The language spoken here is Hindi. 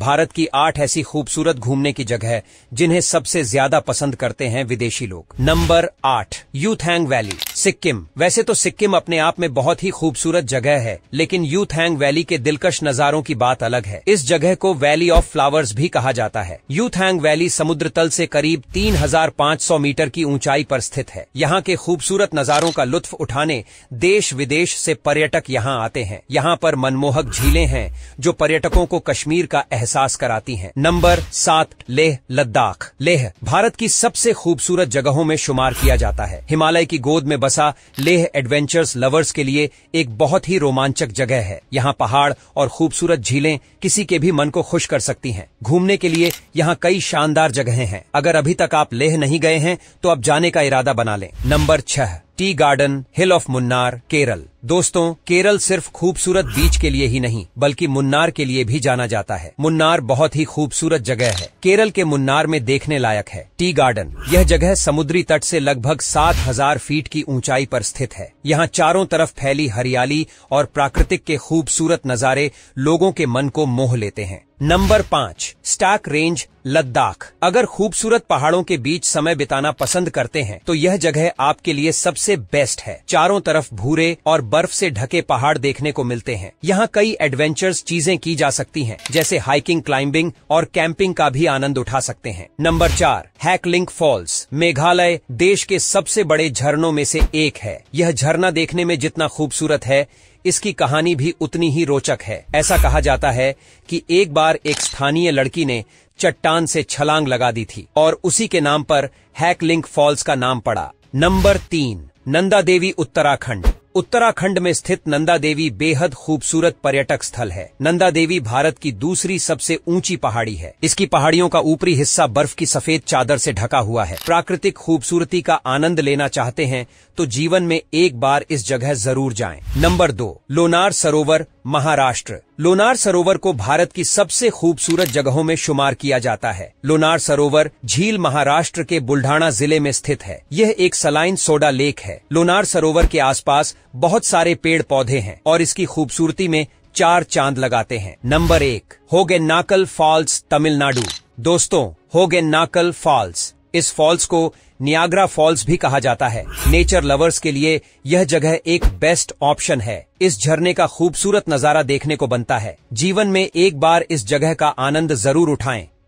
भारत की आठ ऐसी खूबसूरत घूमने की जगह जिन्हें सबसे ज्यादा पसंद करते हैं विदेशी लोग नंबर आठ यूथैंग वैली सिक्किम वैसे तो सिक्किम अपने आप में बहुत ही खूबसूरत जगह है लेकिन थैंग वैली के दिलकश नज़ारों की बात अलग है इस जगह को वैली ऑफ फ्लावर्स भी कहा जाता है थैंग वैली समुद्र तल से करीब 3,500 मीटर की ऊंचाई पर स्थित है यहाँ के खूबसूरत नज़ारों का लुत्फ उठाने देश विदेश से पर्यटक यहाँ आते हैं यहाँ पर मनमोहक झीले हैं जो पर्यटकों को कश्मीर का एहसास कराती है नंबर सात लेह लद्दाख लेह भारत की सबसे खूबसूरत जगहों में शुमार किया जाता है हिमालय की गोद में बस जैसा लेह एडवेंचर्स लवर्स के लिए एक बहुत ही रोमांचक जगह है यहाँ पहाड़ और खूबसूरत झीलें किसी के भी मन को खुश कर सकती हैं घूमने के लिए यहाँ कई शानदार जगहें हैं अगर अभी तक आप लेह नहीं गए हैं तो आप जाने का इरादा बना लें नंबर छह tea garden hill of Munnar Kerala दोस्तों केरल सिर्फ खूबसूरत बीच के लिए ही नहीं बल्कि मुन्नार के लिए भी जाना जाता है मुन्नार बहुत ही खूबसूरत जगह है केरल के मुन्नार में देखने लायक है टी गार्डन यह जगह समुद्री तट से लगभग 7000 फीट की ऊंचाई पर स्थित है यहाँ चारों तरफ फैली हरियाली और प्राकृतिक के खूबसूरत नज़ारे लोगों के मन को मोह लेते हैं नंबर पाँच स्टाक रेंज लद्दाख अगर खूबसूरत पहाड़ों के बीच समय बिताना पसंद करते हैं तो यह जगह आपके लिए सबसे बेस्ट है चारों तरफ भूरे और बर्फ से ढके पहाड़ देखने को मिलते हैं यहाँ कई एडवेंचर्स चीजें की जा सकती हैं जैसे हाइकिंग क्लाइंबिंग और कैंपिंग का भी आनंद उठा सकते हैं नंबर चार हैकलिंग फॉल्स मेघालय देश के सबसे बड़े झरनों में ऐसी एक है यह झरना देखने में जितना खूबसूरत है इसकी कहानी भी उतनी ही रोचक है ऐसा कहा जाता है कि एक बार एक स्थानीय लड़की ने चट्टान से छलांग लगा दी थी और उसी के नाम पर हैकलिंक फॉल्स का नाम पड़ा नंबर तीन नंदा देवी उत्तराखंड उत्तराखंड में स्थित नंदा देवी बेहद खूबसूरत पर्यटक स्थल है नंदा देवी भारत की दूसरी सबसे ऊंची पहाड़ी है इसकी पहाड़ियों का ऊपरी हिस्सा बर्फ की सफेद चादर से ढका हुआ है प्राकृतिक खूबसूरती का आनंद लेना चाहते हैं तो जीवन में एक बार इस जगह जरूर जाएं। नंबर दो लोनार सरोवर महाराष्ट्र लोनार सरोवर को भारत की सबसे खूबसूरत जगहों में शुमार किया जाता है लोनार सरोवर झील महाराष्ट्र के बुल्ढाणा जिले में स्थित है यह एक सलाइन सोडा लेक है लोनार सरोवर के आसपास बहुत सारे पेड़ पौधे हैं और इसकी खूबसूरती में चार चांद लगाते हैं नंबर एक होगे नाकल फॉल्स तमिलनाडु दोस्तों होगे नाकल फॉल्स इस फॉल्स को नियाग्रा फॉल्स भी कहा जाता है नेचर लवर्स के लिए यह जगह एक बेस्ट ऑप्शन है इस झरने का खूबसूरत नजारा देखने को बनता है जीवन में एक बार इस जगह का आनंद जरूर उठाएं